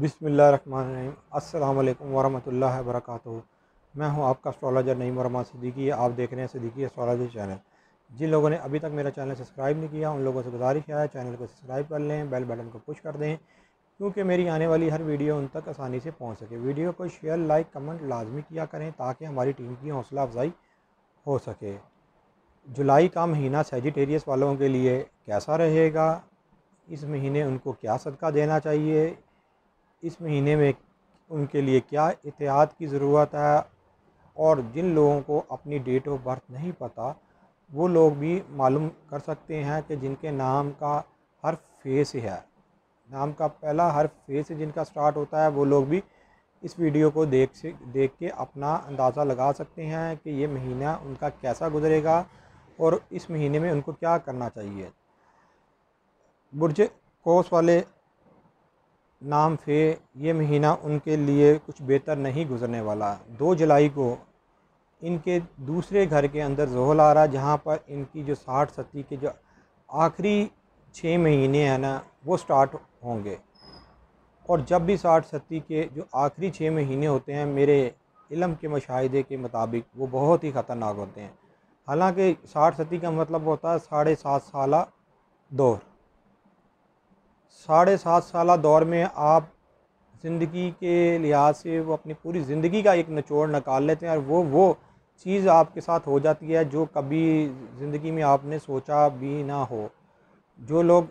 बिसमीम अल्लाम वरहमल वर्क मैं हूं आपका एस्ट्रोलॉजर नईम वरमा सदीकी आप देख रहे हैं सदीकी एस्ट्रोलॉजी चैनल जिन लोगों ने अभी तक मेरा चैनल सब्सक्राइब नहीं किया उन लोगों से गुजारिश है चैनल को सब्सक्राइब कर लें बेल बटन को पुश कर दें क्योंकि मेरी आने वाली हर वीडियो उन तक आसानी से पहुँच सके वीडियो को शेयर लाइक कमेंट लाजमी किया करें ताकि हमारी टीम की हौसला अफजाई हो सके जुलाई का महीना सेजिटेरियस वालों के लिए कैसा रहेगा इस महीने उनको क्या सदका देना चाहिए इस महीने में उनके लिए क्या एहतियात की ज़रूरत है और जिन लोगों को अपनी डेट ऑफ बर्थ नहीं पता वो लोग भी मालूम कर सकते हैं कि जिनके नाम का हर फेस है नाम का पहला हर फेस जिनका स्टार्ट होता है वो लोग भी इस वीडियो को देख से देख के अपना अंदाज़ा लगा सकते हैं कि ये महीना उनका कैसा गुजरेगा और इस महीने में उनको क्या करना चाहिए बुरज कोस वाले नाम फे ये महीना उनके लिए कुछ बेहतर नहीं गुजरने वाला दो जुलाई को इनके दूसरे घर के अंदर जोहल आ रहा जहाँ पर इनकी जो साठ सत्ती के जो आखिरी छः महीने हैं ना वो स्टार्ट होंगे और जब भी साठ सत्ती के जो आखिरी छः महीने होते हैं मेरे इलम के मशाहदे के मुताबिक वो बहुत ही ख़तरनाक होते हैं हालांकि साठ सती का मतलब होता है साढ़े सात साल दौर साढ़े सात साल दौर में आप ज़िंदगी के लिहाज से वो अपनी पूरी ज़िंदगी का एक निचोड़ निकाल लेते हैं और वो वो चीज़ आपके साथ हो जाती है जो कभी ज़िंदगी में आपने सोचा भी ना हो जो लोग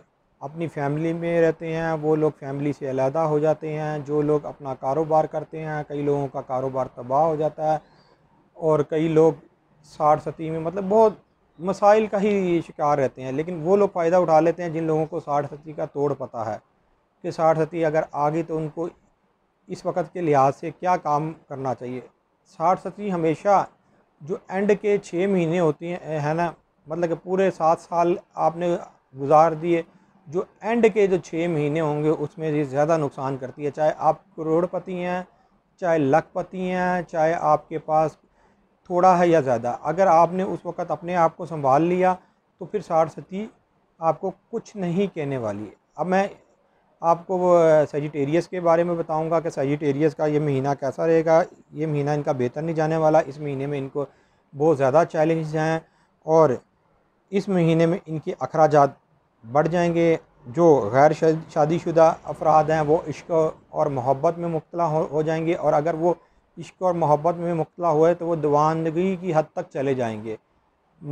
अपनी फैमिली में रहते हैं वो लोग फैमिली से अलहदा हो जाते हैं जो लोग अपना कारोबार करते हैं कई लोगों का कारोबार तबाह हो जाता है और कई लोग साठ सती में मतलब बहुत मसाइल का ही शिकार रहते हैं लेकिन वो लोग फ़ायदा उठा लेते हैं जिन लोगों को साठ सती का तोड़ पता है कि साठ सती अगर आ गई तो उनको इस वक्त के लिहाज से क्या काम करना चाहिए साठ सती हमेशा जो एंड के छः महीने होती हैं है ना मतलब कि पूरे सात साल आपने गुजार दिए जो एंड के जो छः महीने होंगे उसमें ये ज़्यादा नुकसान करती है चाहे आप करोड़पति हैं चाहे लखपति हैं चाहे आपके पास थोड़ा है या ज़्यादा अगर आपने उस वक़्त अपने आप को संभाल लिया तो फिर साठ सती आपको कुछ नहीं कहने वाली है अब मैं आपको सजिटेरियस के बारे में बताऊंगा कि सजिटेरियस का ये महीना कैसा रहेगा ये महीना इनका बेहतर नहीं जाने वाला इस महीने में इनको बहुत ज़्यादा चैलेंज हैं और इस महीने में इनके अखराज बढ़ जाएंगे जो गैर शादीशुदा अफराद हैं वो इश्क और मोहब्बत में मुबला हो, हो जाएंगे और अगर वो इश्क और मोहब्बत में मुबला हुए तो वो दीवानगी की हद तक चले जाएंगे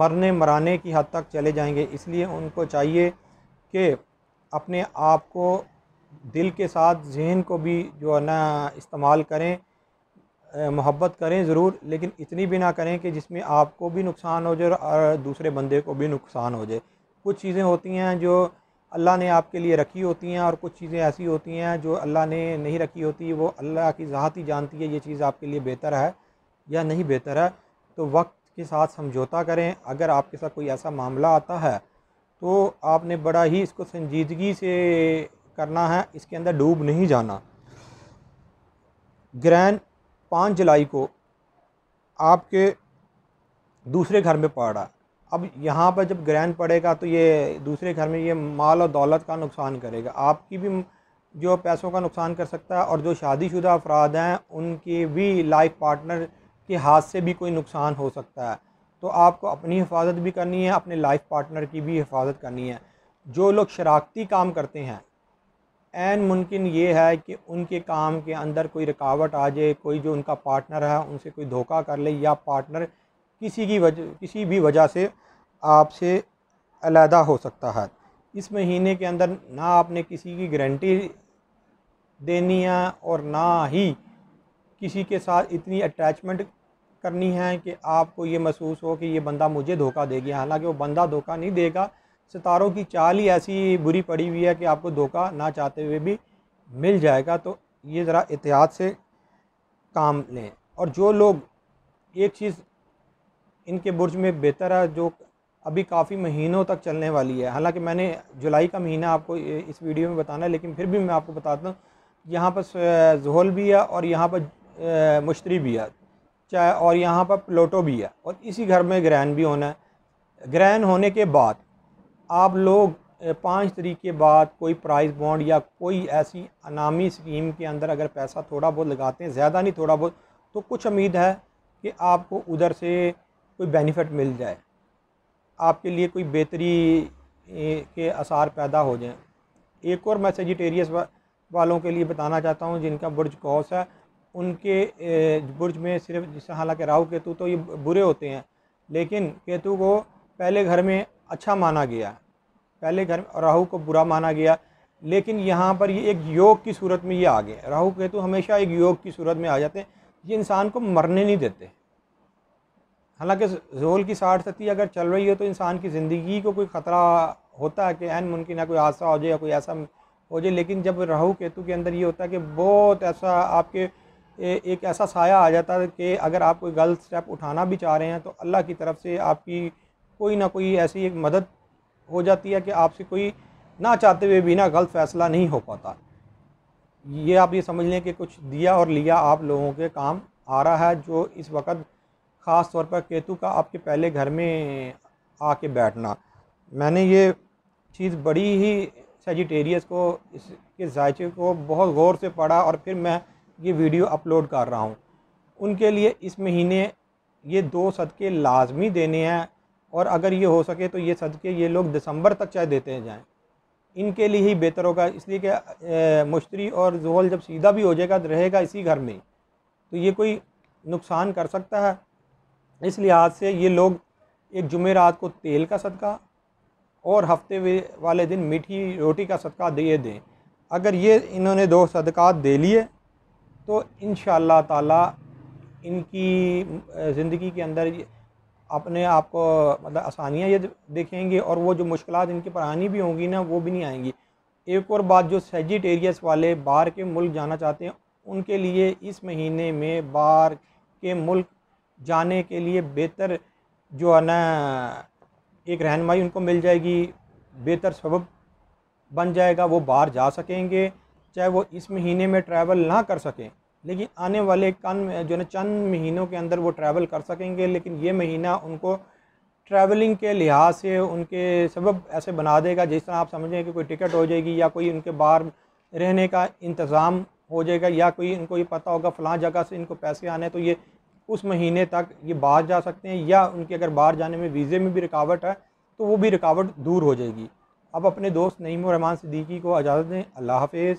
मरने मराने की हद तक चले जाएंगे इसलिए उनको चाहिए कि अपने आप को दिल के साथ जहन को भी जो है ना इस्तेमाल करें मोहब्बत करें ज़रूर लेकिन इतनी भी ना करें कि जिसमें आपको भी नुकसान हो जाए और दूसरे बंदे को भी नुकसान हो जाए कुछ चीज़ें होती हैं जो अल्लाह ने आपके लिए रखी होती हैं और कुछ चीज़ें ऐसी होती हैं जो अल्लाह ने नहीं रखी होती वो अल्लाह की ज़ात ही जानती है ये चीज़ आपके लिए बेहतर है या नहीं बेहतर है तो वक्त के साथ समझौता करें अगर आपके साथ कोई ऐसा मामला आता है तो आपने बड़ा ही इसको संजीदगी से करना है इसके अंदर डूब नहीं जाना ग्रैंड पाँच जुलाई को आपके दूसरे घर में पड़ा है अब यहाँ पर जब ग्रहण पड़ेगा तो ये दूसरे घर में ये माल और दौलत का नुकसान करेगा आपकी भी जो पैसों का नुकसान कर सकता है और जो शादीशुदा अफराद हैं उनकी भी लाइफ पार्टनर के हाथ से भी कोई नुकसान हो सकता है तो आपको अपनी हिफाजत भी करनी है अपने लाइफ पार्टनर की भी हिफाजत करनी है जो लोग शराखती काम करते हैं एन मुमकिन ये है कि उनके काम के अंदर कोई रुकावट आ जाए कोई जो उनका पार्टनर है उनसे कोई धोखा कर ले या पार्टनर किसी की वजह किसी भी वजह से आपसे अलहदा हो सकता है इस महीने के अंदर ना आपने किसी की गारंटी देनी है और ना ही किसी के साथ इतनी अटैचमेंट करनी है कि आपको ये महसूस हो कि ये बंदा मुझे धोखा दे गया हालांकि वो बंदा धोखा नहीं देगा सितारों की चाल ही ऐसी बुरी पड़ी हुई है कि आपको धोखा ना चाहते हुए भी मिल जाएगा तो ये ज़रा एहतियात से काम लें और जो लोग एक चीज़ इनके बुर्ज में बेहतर है जो अभी काफ़ी महीनों तक चलने वाली है हालांकि मैंने जुलाई का महीना आपको इस वीडियो में बताना है लेकिन फिर भी मैं आपको बताता हूँ यहाँ पर जहल भी है और यहाँ पर मुश्तरी भी है चाहे और यहाँ पर प्लोटो भी है और इसी घर में ग्रहण भी होना है ग्रहण होने के बाद आप लोग पाँच तरीक के बाद कोई प्राइस बॉन्ड या कोई ऐसी अनामी स्कीम के अंदर अगर पैसा थोड़ा बहुत लगाते हैं ज़्यादा नहीं थोड़ा बहुत तो कुछ उम्मीद है कि आपको उधर से कोई बेनिफिट मिल जाए आपके लिए कोई बेहतरी के आसार पैदा हो जाएं एक और मैं सजिटेरियस वालों के लिए बताना चाहता हूँ जिनका बुर्ज कौस है उनके बुर्ज में सिर्फ जैसे हालांकि राहु केतु तो ये बुरे होते हैं लेकिन केतु को पहले घर में अच्छा माना गया पहले घर में राहु को बुरा माना गया लेकिन यहाँ पर ये एक योग की सूरत में ये आ गए राहु केतु हमेशा एक योग की सूरत में आ जाते हैं ये इंसान को मरने नहीं देते हालांकि जोल की साठ सती अगर चल रही हो तो इंसान की ज़िंदगी को कोई ख़तरा होता है कि एन मुमकिन है कोई हादसा हो जाए या कोई ऐसा हो जाए लेकिन जब राहु केतु के अंदर ये होता है कि बहुत ऐसा आपके ए, एक ऐसा साया आ जाता है कि अगर आप कोई गलत स्टेप उठाना भी चाह रहे हैं तो अल्लाह की तरफ से आपकी कोई ना कोई ऐसी एक मदद हो जाती है कि आपसे कोई ना चाहते हुए बिना गलत फ़ैसला नहीं हो पाता ये आप ये समझ लें कि कुछ दिया और लिया आप लोगों के काम आ रहा है जो इस वक्त ख़ास तौर पर केतु का आपके पहले घर में आके बैठना मैंने ये चीज़ बड़ी ही सजिटेरियस को इसके जायचे को बहुत गौर से पढ़ा और फिर मैं ये वीडियो अपलोड कर रहा हूँ उनके लिए इस महीने ये दो सदके लाजमी देने हैं और अगर ये हो सके तो ये सदके ये लोग दिसंबर तक चाहे देते जाएं इनके लिए ही बेहतर होगा इसलिए कि मुश्तरी और जोहल जब सीधा भी हो जाएगा तो रहेगा इसी घर में तो ये कोई नुकसान कर सकता है इस लिहाज से ये लोग एक जुमेरात को तेल का सदका और हफ्ते वाले दिन मीठी रोटी का सदका दिए दें अगर ये इन्होंने दो सदका दे लिए तो इन ताला इनकी ज़िंदगी के अंदर अपने आप को मतलब आसानियाँ ये देखेंगे और वो जो मुश्किल इनकी परानी भी होंगी ना वो भी नहीं आएंगी एक और बात जो सेजिटेरियस वाले बाहर के मुल्क जाना चाहते हैं उनके लिए इस महीने में बाहर के मुल्क जाने के लिए बेहतर जो है ना एक रहनमाई उनको मिल जाएगी बेहतर सबब बन जाएगा वो बाहर जा सकेंगे चाहे वो इस महीने में ट्रैवल ना कर सकें लेकिन आने वाले कन जो है चंद महीनों के अंदर वो ट्रैवल कर सकेंगे लेकिन ये महीना उनको ट्रैवलिंग के लिहाज से उनके सबब ऐसे बना देगा जिस तरह आप समझें कि कोई टिकट हो जाएगी या कोई उनके बाहर रहने का इंतज़ाम हो जाएगा या कोई इनको ये पता होगा फलां जगह से इनको पैसे आने तो ये उस महीने तक ये बाहर जा सकते हैं या उनके अगर बाहर जाने में वीज़े में भी रुकावट है तो वो भी रुकावट दूर हो जाएगी अब अपने दोस्त नईम रहमान सिद्दीकी को इजाज़त दें अल्लाह हाफिज़